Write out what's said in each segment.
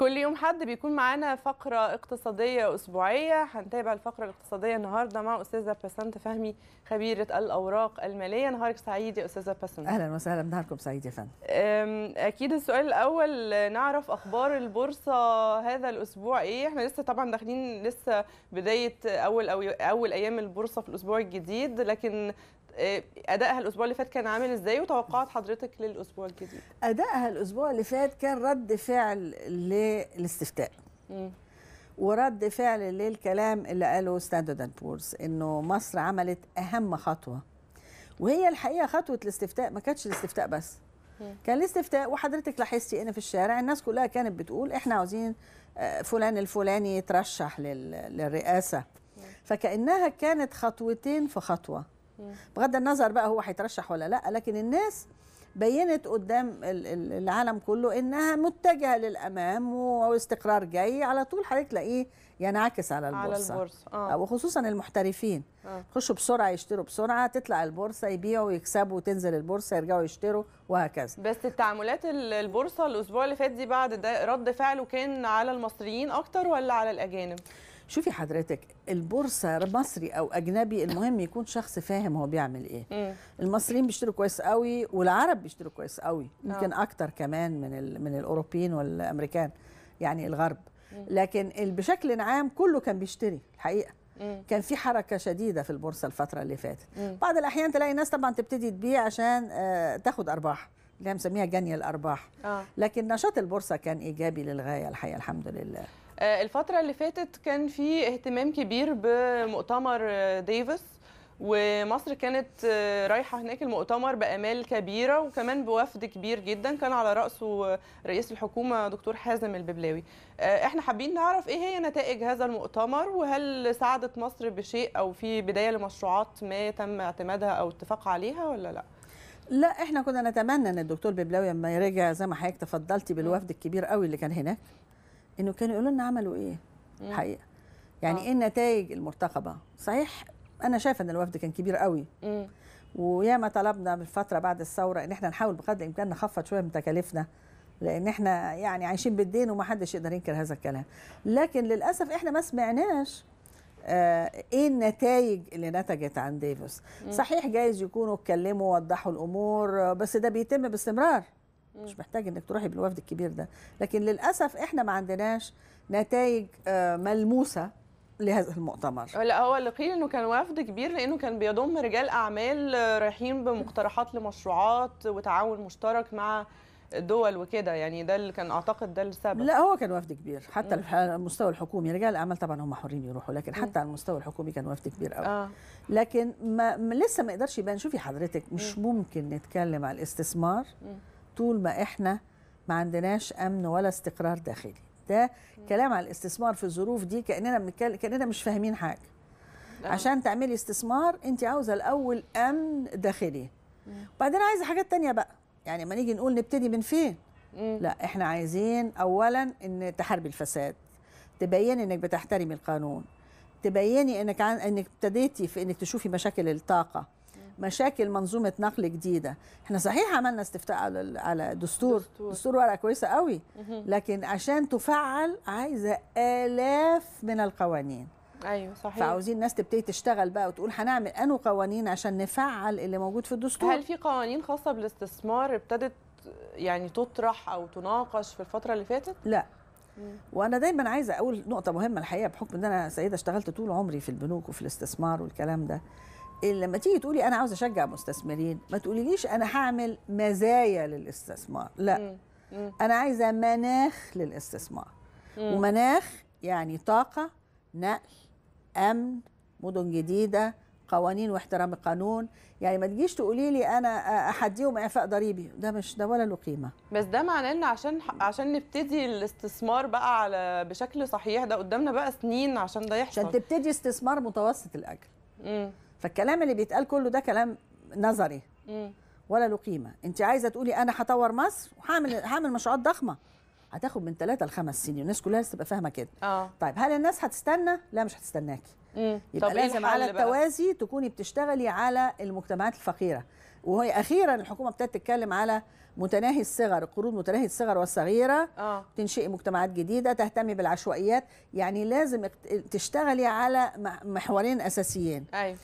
كل يوم حد بيكون معانا فقرة اقتصادية أسبوعية هنتابع الفقرة الاقتصادية النهاردة مع أستاذة باسنت فهمي خبيرة الأوراق المالية نهارك سعيد يا أستاذة باسنت أهلا وسهلا نهاركم سعيد يا فندم أكيد السؤال الأول نعرف أخبار البورصة هذا الأسبوع إيه إحنا لسه طبعا داخلين لسه بداية أول أو أول أيام البورصة في الأسبوع الجديد لكن آه، ادائها الاسبوع اللي فات كان عامل ازاي وتوقعات حضرتك للاسبوع الجديد ادائها الاسبوع اللي فات كان رد فعل للاستفتاء ورد فعل للكلام اللي قاله ستاندرد اند بورز انه مصر عملت اهم خطوه وهي الحقيقه خطوه الاستفتاء ما كانتش الاستفتاء بس كان الاستفتاء وحضرتك لاحظتي ان في الشارع الناس كلها كانت بتقول احنا عاوزين آه، فلان الفلاني يترشح للرئاسه فكانها كانت خطوتين في خطوه بغض النظر بقى هو هيترشح ولا لا لكن الناس بينت قدام العالم كله انها متجهه للامام واستقرار جاي على طول حضرتك تلاقيه ينعكس على البورصه على البورصه آه. آه. وخصوصا المحترفين يخشوا آه. بسرعه يشتروا بسرعه تطلع البورصه يبيعوا ويكسبوا وتنزل البورصه يرجعوا يشتروا وهكذا بس التعاملات البورصه الاسبوع اللي فات دي بعد ده رد فعله كان على المصريين اكتر ولا على الاجانب شوفي حضرتك البورصه مصري او اجنبي المهم يكون شخص فاهم هو بيعمل ايه مم. المصريين بيشتروا كويس قوي والعرب بيشتروا كويس قوي يمكن آه. اكتر كمان من من الاوروبيين والامريكان يعني الغرب مم. لكن بشكل عام كله كان بيشتري الحقيقه مم. كان في حركه شديده في البورصه الفتره اللي فاتت بعض الاحيان تلاقي ناس طبعا تبتدي تبيع عشان آه تاخد ارباح اللي هي مسميها جني الارباح آه. لكن نشاط البورصه كان ايجابي للغايه الحقيقه الحمد لله آه، الفترة اللي فاتت كان في اهتمام كبير بمؤتمر آه، ديفيس ومصر كانت آه، رايحة هناك المؤتمر بأمال كبيرة وكمان بوفد كبير جدا كان على رأسه رئيس الحكومة دكتور حازم الببلاوي احنا حابين نعرف ايه هي نتائج هذا المؤتمر وهل ساعدت مصر بشيء أو في بداية لمشروعات ما تم اعتمادها أو اتفاق عليها ولا لأ؟ لا احنا كنا نتمنى ان الدكتور ببلاوي لما يرجع زي ما حضرتك تفضلتي بالوفد الكبير قوي اللي كان هناك انه كانوا يقولوا لنا عملوا ايه الحقيقه يعني آه. ايه النتائج المرتقبه صحيح انا شايفه ان الوفد كان كبير قوي وياما طلبنا بالفتره بعد الثوره ان احنا نحاول بقدر الامكان نخفض شويه من تكاليفنا لان احنا يعني عايشين بالدين ومحدش يقدر ينكر هذا الكلام لكن للاسف احنا ما سمعناش آه ايه النتائج اللي نتجت عن ديفوس صحيح جايز يكونوا اتكلموا ووضحوا الامور بس ده بيتم باستمرار مش محتاج انك تروحي بالوفد الكبير ده لكن للاسف احنا ما عندناش نتائج آه، ملموسه لهذا المؤتمر لا هو اللي قيل انه كان وفد كبير لانه كان بيضم رجال اعمال آه، رايحين بمقترحات لمشروعات وتعاون مشترك مع دول وكده يعني ده اللي كان اعتقد ده السبب لا هو كان وفد كبير حتى على المستوى الحكومي رجال الاعمال طبعا هم حرين يروحوا لكن حتى على المستوى الحكومي كان وفد كبير قوي آه. لكن ما لسه ما يقدرش يبان شوفي حضرتك مش م. ممكن نتكلم على الاستثمار م. طول ما احنا ما عندناش امن ولا استقرار داخلي ده كلام على الاستثمار في الظروف دي كاننا بنتكلم كاننا مش فاهمين حاجه عشان تعملي استثمار انت عاوزه الاول امن داخلي وبعدين عايزه حاجات تانية بقى يعني ما نيجي نقول نبتدي من فين لا احنا عايزين اولا ان تحاربي الفساد تبيني انك بتحترمي القانون تبيني انك عن انك ابتديتي في انك تشوفي مشاكل الطاقه مشاكل منظومه نقل جديده احنا صحيح عملنا استفتاء على الدستور دستور دستور, دستور ورقه كويسه قوي لكن عشان تفعل عايزه الاف من القوانين ايوه صحيح فعاوزين الناس تبتدي تشتغل بقى وتقول هنعمل انو قوانين عشان نفعل اللي موجود في الدستور هل في قوانين خاصه بالاستثمار ابتدت يعني تطرح او تناقش في الفتره اللي فاتت لا وانا دايما عايزه اقول نقطه مهمه الحقيقه بحكم ان انا سيده اشتغلت طول عمري في البنوك وفي الاستثمار والكلام ده إيه، لما تيجي تقولي انا عاوز اشجع مستثمرين ما تقوليليش انا هعمل مزايا للاستثمار لا مم. مم. انا عايزه مناخ للاستثمار مم. ومناخ يعني طاقه نقل امن مدن جديده قوانين واحترام القانون يعني ما تجيش تقولي لي انا احديهم اعفاء ضريبي ده مش ده ولا له قيمه بس ده معناه ان عشان عشان نبتدي الاستثمار بقى على بشكل صحيح ده قدامنا بقى سنين عشان ده يحصل عشان تبتدي استثمار متوسط الاجر امم فالكلام اللي بيتقال كله ده كلام نظري ولا له قيمه انت عايزه تقولي انا هطور مصر وهعمل هعمل مشروعات ضخمه هتاخد من ثلاثة لخمس سنين والناس كلها لسه تبقى فاهمه كده آه. طيب هل الناس هتستنى لا مش هتستناكي يبقى إيه لازم على التوازي بقى؟ تكوني بتشتغلي على المجتمعات الفقيره وهي اخيرا الحكومه ابتدت تتكلم على متناهي الصغر قروض متناهي الصغر والصغيره آه. تنشئي مجتمعات جديده تهتمي بالعشوائيات يعني لازم تشتغلي على محورين اساسيين ايوه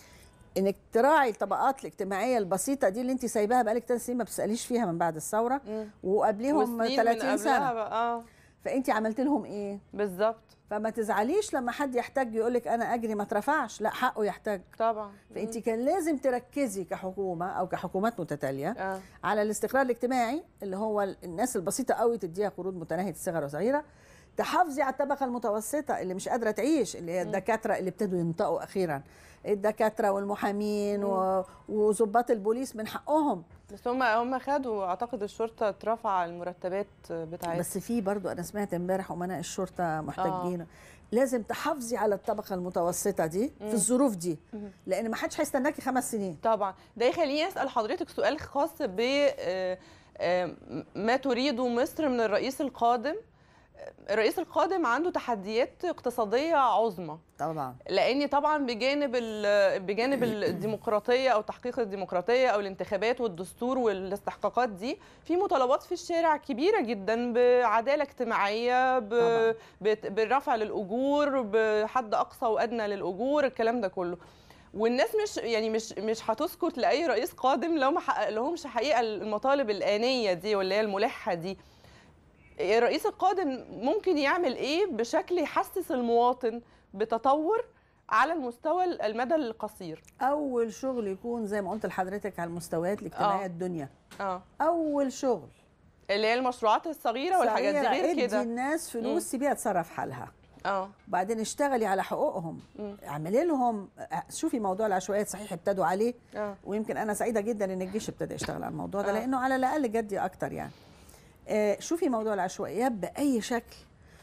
انك تراعي الطبقات الاجتماعيه البسيطه دي اللي انت سايباها بقالك ثلاث سنين ما بتساليش فيها من بعد الثوره وقبلهم 30 سنه بقى. آه. فانت عملت لهم ايه بالظبط فما تزعليش لما حد يحتاج يقول لك انا اجري ما اترفعش لا حقه يحتاج طبعا فانت كان لازم تركزي كحكومه او كحكومات متتاليه آه. على الاستقرار الاجتماعي اللي هو الناس البسيطه قوي تديها قروض متناهيه الصغر وصغيره تحافظي على الطبقه المتوسطه اللي مش قادره تعيش اللي هي الدكاتره اللي ابتدوا ينطقوا اخيرا الدكاتره والمحامين وظباط البوليس من حقهم بس هم هم خدوا اعتقد الشرطه اترفع المرتبات بتاعتهم بس في برضو انا سمعت امبارح امناء الشرطه محتاجين آه. لازم تحافظي على الطبقه المتوسطه دي مم. في الظروف دي مم. لان ما حدش هيستناكي خمس سنين طبعا ده يخليني اسال حضرتك سؤال خاص ب آه، آه، ما تريده مصر من الرئيس القادم الرئيس القادم عنده تحديات اقتصاديه عظمى طبعا لان طبعا بجانب بجانب الديمقراطيه او تحقيق الديمقراطيه او الانتخابات والدستور والاستحقاقات دي في مطالبات في الشارع كبيره جدا بعداله اجتماعيه بالرفع للاجور بحد اقصى وادنى للاجور الكلام ده كله والناس مش يعني مش مش هتسكت لاي رئيس قادم لو ما حقق لهمش حقيقه المطالب الانيه دي واللي هي الملحه دي الرئيس القادم ممكن يعمل ايه بشكل يحسس المواطن بتطور على المستوى المدى القصير اول شغل يكون زي ما قلت لحضرتك على المستويات الاجتماعيه آه. الدنيا آه. اول شغل اللي هي المشروعات الصغيره والحاجات دي غير كده ادي الناس فلوس سيبيها تصرف حالها اه بعدين اشتغلي على حقوقهم اعملي لهم شوفي موضوع العشوائيات صحيح ابتدوا عليه أوه. ويمكن انا سعيده جدا ان الجيش ابتدى يشتغل على الموضوع ده أوه. لانه على الاقل جدي اكتر يعني آه، شوفي موضوع العشوائيات باي شكل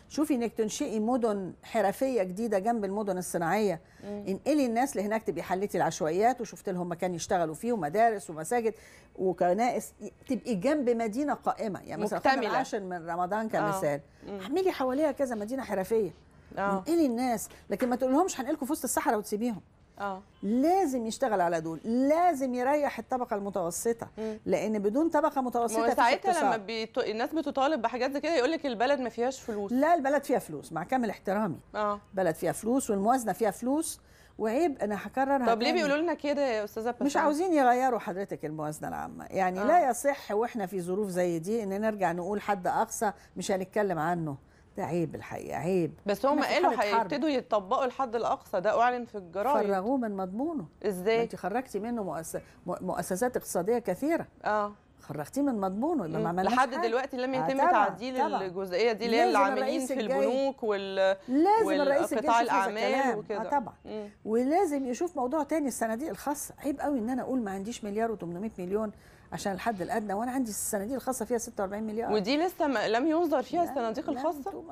شوفي انك تنشئي مدن حرفيه جديده جنب المدن الصناعيه انقلي الناس لهناك تبقي حليتي العشوائيات وشفت لهم مكان يشتغلوا فيه ومدارس ومساجد وكنائس تبقي جنب مدينه قائمه يعني مثلا مكتملة. عشان من رمضان كمثال آه. اعملي حواليها كذا مدينه حرفيه آه. انقلي الناس لكن ما تقولهمش هنقلكم في وسط الصحراء وتسيبيهم اه لازم يشتغل على دول لازم يريح الطبقه المتوسطه مم. لان بدون طبقه متوسطه ساعتها لما بيط... الناس بتطالب بحاجات زي كده يقول لك البلد ما فيهاش فلوس لا البلد فيها فلوس مع كامل احترامي اه بلد فيها فلوس والموازنه فيها فلوس وعيب انا هكرر طب ليه بيقولوا لنا كده يا استاذه بفهم. مش عاوزين يغيروا حضرتك الموازنه العامه يعني آه. لا يصح واحنا في ظروف زي دي ان نرجع نقول حد اقصى مش هنتكلم عنه ده عيب الحقيقه عيب بس هم قالوا هيبتدوا يطبقوا الحد الاقصى ده اعلن في الجرايد فرغوه من مضمونه ازاي انت خرجتي منه مؤسس... مؤسسات اقتصاديه كثيره اه خرجتيه من مضمونه يبقى ما عملناش لحد دلوقتي لم آه، يتم آه تعديل الجزئيه دي اللي هي العاملين في البنوك وال لازم الرئيس قطاع الاعمال آه، وكده آه طبعا مم. ولازم يشوف موضوع تاني الصناديق الخاصه عيب قوي ان انا اقول ما عنديش مليار و800 مليون عشان الحد الادنى وانا عندي الصناديق الخاصه فيها 46 مليار ودي لسه لم يصدر فيها الصناديق الخاصه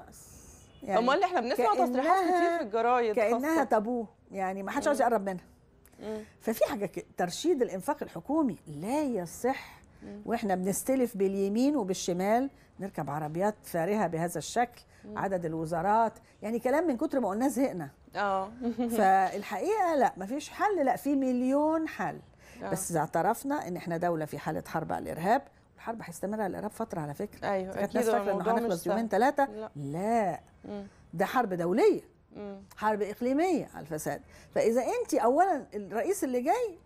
يعني امال احنا بنسمع تصريحات كتير في الجرايد كانها تابوه يعني ما حدش عاوز يقرب منها ففي حاجه ترشيد الانفاق الحكومي لا يصح واحنا بنستلف باليمين وبالشمال نركب عربيات فارهه بهذا الشكل عدد الوزارات يعني كلام من كتر ما قلنا زهقنا اه فالحقيقه لا مفيش حل لا في مليون حل أوه. بس اعترفنا ان احنا دوله في حاله حرب على الارهاب الحرب هيستمر على الارهاب فتره على فكره ايوه كانت الناس فاكره انه هنخلص يومين ثلاثه لا, لا. ده حرب دوليه مم. حرب اقليميه على الفساد فاذا انت اولا الرئيس اللي جاي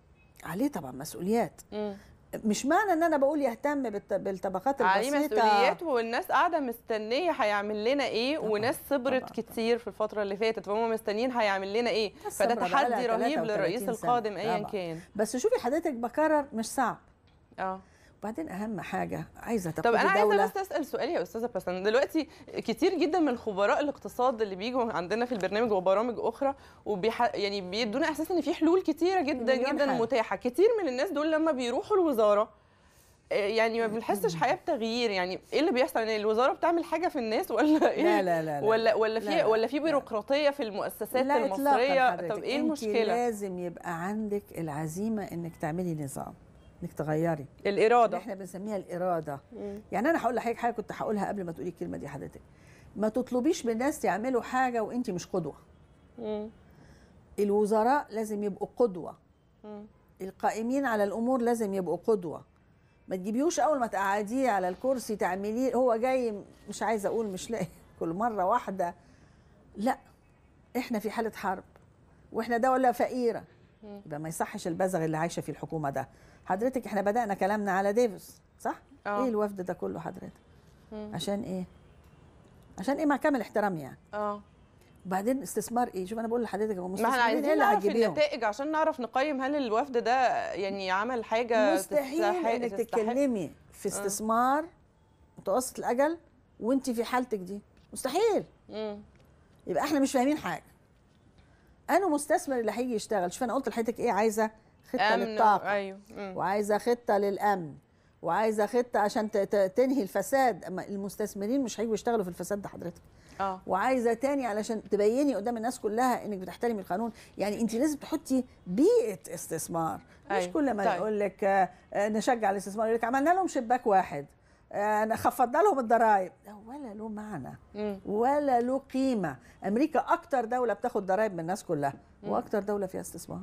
عليه طبعا مسؤوليات مم. مش معنى ان انا بقول يهتم بالطبقات البسيطه عليه مسؤوليات والناس قاعده مستنيه هيعمل لنا ايه طبعا. وناس صبرت طبعا. كتير في الفتره اللي فاتت فهم مستنيين هيعمل لنا ايه فده تحدي رهيب للرئيس القادم ايا كان بس شوفي حضرتك بكرر مش صعب اه وبعدين اهم حاجه عايزه تقود طب انا عايزه بس اسال سؤال يا استاذه بسن دلوقتي كتير جدا من خبراء الاقتصاد اللي بيجوا عندنا في البرنامج وبرامج اخرى وبيح يعني بيدونا احساس ان في حلول كتيره جدا جدا حل. متاحه كتير من الناس دول لما بيروحوا الوزاره آه، يعني ما بنحسش حياه بتغيير يعني ايه اللي بيحصل يعني الوزاره بتعمل حاجه في الناس ولا ايه لا لا لا, لا ولا ولا في ولا في بيروقراطيه في المؤسسات لا المصريه طب ايه المشكله لازم يبقى عندك العزيمه انك تعملي نظام انك تغيري الاراده اللي احنا بنسميها الاراده مم. يعني انا هقول لحضرتك حاجه كنت هقولها قبل ما تقولي الكلمه دي حضرتك ما تطلبيش من الناس يعملوا حاجه وانت مش قدوه مم. الوزراء لازم يبقوا قدوه مم. القائمين على الامور لازم يبقوا قدوه ما تجيبيهوش اول ما تقعديه على الكرسي تعمليه هو جاي مش عايزه اقول مش لاقي كل مره واحده لا احنا في حاله حرب واحنا دوله فقيره يبقى ما يصحش البزغ اللي عايشه فيه الحكومه ده حضرتك احنا بدانا كلامنا على ديفيس صح أوه. ايه الوفد ده كله حضرتك مم. عشان ايه عشان ايه مع كامل احترامي يعني اه وبعدين استثمار ايه شوف انا بقول لحضرتك هو مستثمرين ما احنا عايزين نعرف النتائج عشان نعرف نقيم هل الوفد ده يعني عمل حاجه مستحيل انك تتكلمي في آه. استثمار متوسط الاجل وانت في حالتك دي مستحيل مم. يبقى احنا مش فاهمين حاجه انا مستثمر اللي هيجي يشتغل شوف انا قلت لحضرتك ايه عايزه خطه للطاقه أيوه. وعايزه خطه للامن وعايزه خطه عشان تنهي الفساد المستثمرين مش هيجوا يشتغلوا في الفساد ده حضرتك اه وعايزه تاني علشان تبيني قدام الناس كلها انك بتحترمي القانون يعني انت لازم تحطي بيئه استثمار مش أيوه. كل ما طيب. يقول لك آه، نشجع الاستثمار يقول لك عملنا لهم شباك واحد خفضنا لهم الضرائب ولا له معنى ولا له قيمه امريكا اكتر دوله بتاخد ضرائب من الناس كلها واكتر دوله فيها استثمار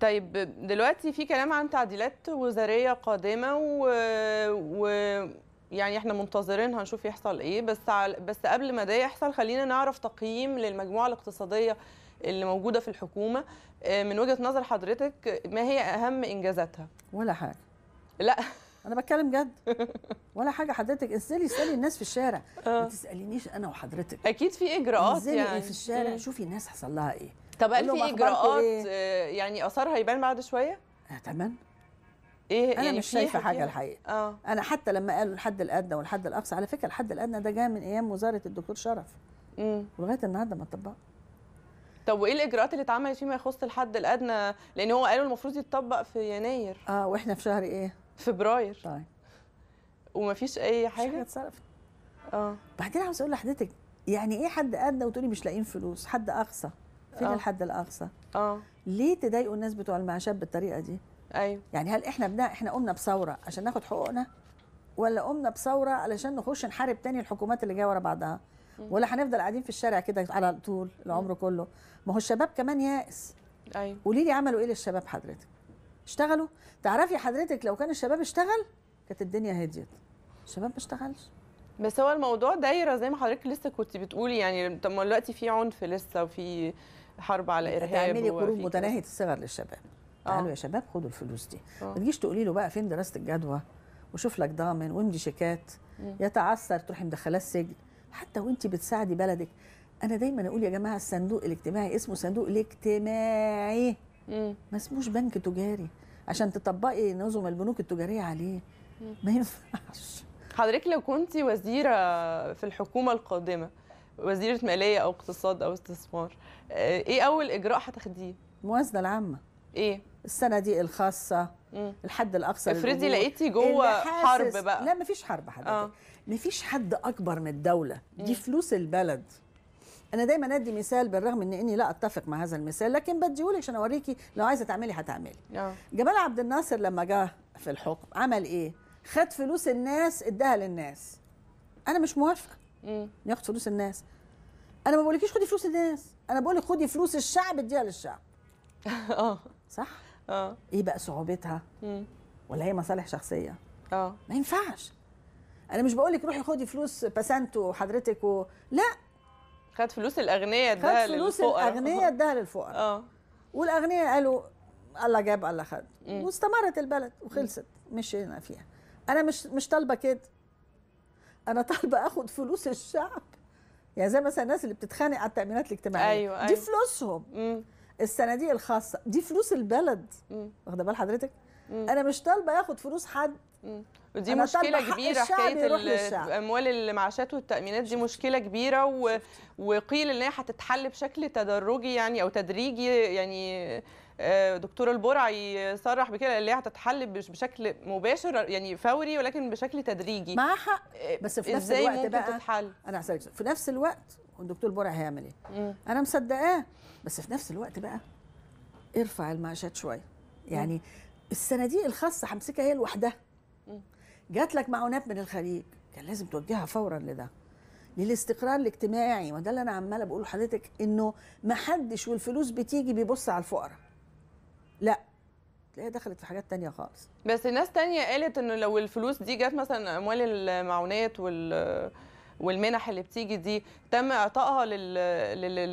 طيب دلوقتي في كلام عن تعديلات وزاريه قادمه و... و... يعني احنا منتظرين هنشوف يحصل ايه بس على... بس قبل ما ده يحصل خلينا نعرف تقييم للمجموعه الاقتصاديه اللي موجوده في الحكومه آه، من وجهه نظر حضرتك ما هي اهم انجازاتها ولا حاجه لا انا بتكلم جد ولا حاجه حضرتك انزلي اسالي الناس في الشارع آه. ما تسالينيش انا وحضرتك اكيد في اجراءات انزلي إيه يعني في الشارع شوفي الناس حصل لها ايه طب هل في اجراءات إيه؟ يعني اثارها يبان بعد شويه اتمنى آه، ايه انا يعني مش شايفه حاجه الحقيقه أوه. انا حتى لما قالوا الحد الادنى والحد الاقصى على فكره الحد الادنى ده جاء من ايام وزاره الدكتور شرف امم ولغايه النهارده ما اتطبق طب وايه الاجراءات اللي اتعملت فيما يخص الحد الادنى لان هو قالوا المفروض يتطبق في يناير اه واحنا في شهر ايه فبراير طيب ومفيش اي حاجه مش حاجه اتصرفت اه بعدين عاوز اقول لحضرتك يعني ايه حد ادنى وتقولي مش لاقيين فلوس حد اقصى فين أوه. الحد الاقصى اه ليه تضايقوا الناس بتوع المعاشات بالطريقه دي ايوه يعني هل احنا بنا احنا قمنا بثوره عشان ناخد حقوقنا ولا قمنا بثوره علشان نخش نحارب تاني الحكومات اللي جايه ورا بعضها ولا هنفضل قاعدين في الشارع كده على طول العمر كله ما هو الشباب كمان يائس ايوه قولي لي عملوا ايه للشباب حضرتك اشتغلوا تعرفي حضرتك لو كان الشباب اشتغل كانت الدنيا هديت الشباب ما اشتغلش بس هو الموضوع دايره زي ما حضرتك لسه كنت بتقولي يعني طب ما دلوقتي في عنف لسه وفي حرب على ارهاب تعملي قروض متناهيه الصغر للشباب قالوا آه. يا شباب خدوا الفلوس دي آه. ما تجيش تقولي له بقى فين دراسه الجدوى وشوف لك ضامن وامضي شيكات يتعثر تروحي مدخلاه السجن حتى وانت بتساعدي بلدك انا دايما اقول يا جماعه الصندوق الاجتماعي اسمه صندوق الاجتماعي ما اسموش بنك تجاري عشان تطبقي نظم البنوك التجاريه عليه ما ينفعش حضرتك لو كنت وزيره في الحكومه القادمه وزيره ماليه او اقتصاد او استثمار آه، ايه اول اجراء هتاخديه الموازنه العامه ايه السنه دي الخاصه مم. الحد الاقصى افرضي لقيتي جوه حرب بقى لا مفيش حرب حضرتك آه. مفيش حد اكبر من الدوله دي مم. فلوس البلد انا دايما ادي مثال بالرغم ان اني لا اتفق مع هذا المثال لكن اقول عشان اوريكي لو عايزه تعملي هتعملي اه. جمال عبد الناصر لما جه في الحكم عمل ايه خد فلوس الناس اداها للناس انا مش موافقه ياخد فلوس الناس انا ما بقولكيش خدي فلوس الناس انا بقول لك خدي فلوس الشعب اديها للشعب اه صح اه ايه بقى صعوبتها ولا هي مصالح شخصيه اه ما ينفعش انا مش بقول لك روحي خدي فلوس باسنتو حضرتك و... لا خد فلوس الاغنياء اداها للفقراء خد فلوس الاغنياء اداها للفقراء اه والاغنياء قالوا الله جاب الله خد واستمرت البلد وخلصت مشينا فيها انا مش مش طالبه كده انا طالبه اخد فلوس الشعب يعني زي مثلا الناس اللي بتتخانق على التامينات الاجتماعيه أيوة أيوة. دي فلوسهم الصناديق الخاصه دي فلوس البلد واخده بال حضرتك مم. انا مش طالبه اخد فلوس حد ودي مشكله كبيره حكايه اموال المعاشات والتامينات دي مشكله كبيره و... وقيل ان هي هتتحل بشكل تدرجي يعني او تدريجي يعني آه، دكتور البرعي صرح بكده اللي هي هتتحل بشكل مباشر يعني فوري ولكن بشكل تدريجي معاها حق آه، بس في نفس الوقت ممكن بقى تتحل انا هسالك في نفس الوقت الدكتور البرعي هيعمل ايه؟ انا مصدقاه بس في نفس الوقت بقى ارفع المعاشات شويه يعني مم. الصناديق الخاصه همسكها هي لوحدها جات لك معونات من الخليج كان لازم توجهها فورا لده للاستقرار الاجتماعي وده اللي انا عماله بقول لحضرتك انه ما حدش والفلوس بتيجي بيبص على الفقراء لا تلاقيها دخلت في حاجات تانية خالص بس ناس تانية قالت انه لو الفلوس دي جت مثلا اموال المعونات وال والمنح اللي بتيجي دي تم اعطائها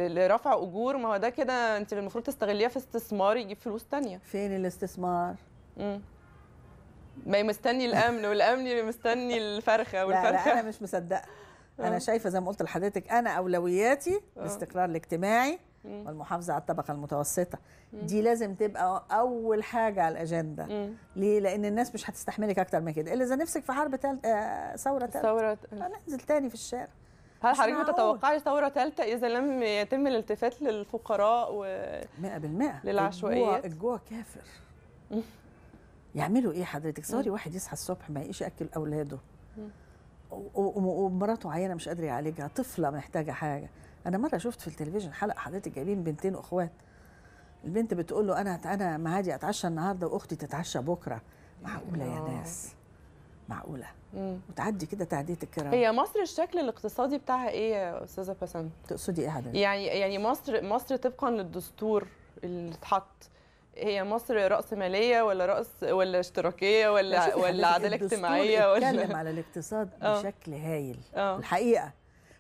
لرفع اجور ما هو ده كده انت المفروض تستغليها في استثمار يجيب فلوس ثانيه فين الاستثمار؟ امم ما مستني الامن والامن مستني الفرخه والفرخه لا, لا انا مش مصدقه انا آه. شايفه زي ما قلت لحضرتك انا اولوياتي آه. الاستقرار الاجتماعي والمحافظه على الطبقه المتوسطه مم. دي لازم تبقى اول حاجه على الاجنده ليه لان الناس مش هتستحملك اكتر من كده الا اذا نفسك في حرب تل... آه ثوره ثالثه ثوره آه، ننزل تاني في الشارع هل حضرتك تتوقعي ثوره ثالثه اذا لم يتم الالتفات للفقراء و 100% للعشوائية الجوع كافر مم. يعملوا ايه حضرتك صوري واحد يصحى الصبح ما يقيش ياكل اولاده مم. ومراته عيانه مش قادر يعالجها طفله محتاجه حاجه انا مره شفت في التلفزيون حلقه حضرتك جايبين بنتين اخوات البنت بتقول له انا انا معادي اتعشى النهارده واختي تتعشى بكره معقوله يا ناس معقوله وتعدي كده تعديه الكرام هي مصر الشكل الاقتصادي بتاعها ايه يا استاذه بسام تقصدي ايه حضرتك يعني يعني مصر مصر طبقا للدستور اللي اتحط هي مصر راسماليه ولا راس ولا اشتراكيه ولا ولا عداله اجتماعيه ولا بيتكلم على الاقتصاد آه. بشكل هايل أوه. الحقيقه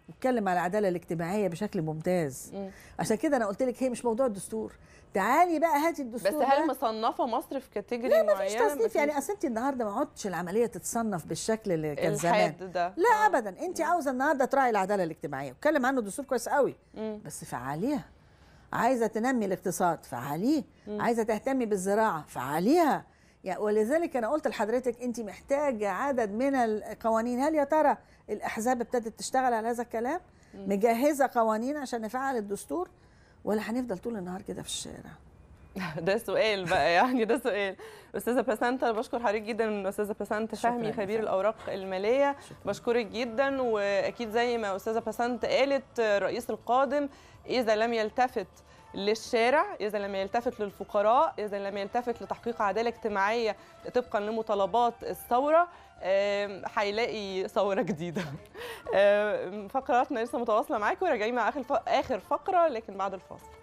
بتكلم على العداله الاجتماعيه بشكل ممتاز م. عشان كده انا قلت لك هي مش موضوع الدستور تعالي بقى هاتي الدستور بس هل مصنفه مصر في كاتيجوري معينه لا مفيش تصنيف يعني اصل انت النهارده ما عدتش العمليه تتصنف بالشكل اللي كان زمان ده. لا آه. ابدا انت عاوزه النهارده تراعي العداله الاجتماعيه اتكلم عنه الدستور كويس قوي م. بس فعاليه عايزه تنمي الاقتصاد فعليه عايزه تهتمي بالزراعه فعليها يعني ولذلك انا قلت لحضرتك انت محتاجه عدد من القوانين هل يا ترى الاحزاب ابتدت تشتغل على هذا الكلام مجهزه قوانين عشان نفعل الدستور ولا هنفضل طول النهار كده في الشارع ده سؤال بقى يعني ده سؤال استاذه باسانتا بشكر حضرتك جدا استاذه باسانتا فهمي خبير الاوراق الماليه شكرا. بشكرك جدا واكيد زي ما استاذه باسانتا قالت آه، الرئيس القادم اذا لم يلتفت للشارع إذا لم يلتفت للفقراء إذا لم يلتفت لتحقيق عدالة اجتماعية طبقا لمطالبات الثورة هيلاقي ثورة جديدة فقراتنا لسه متواصلة معاكم وراجعين مع آخر فقرة لكن بعد الفاصل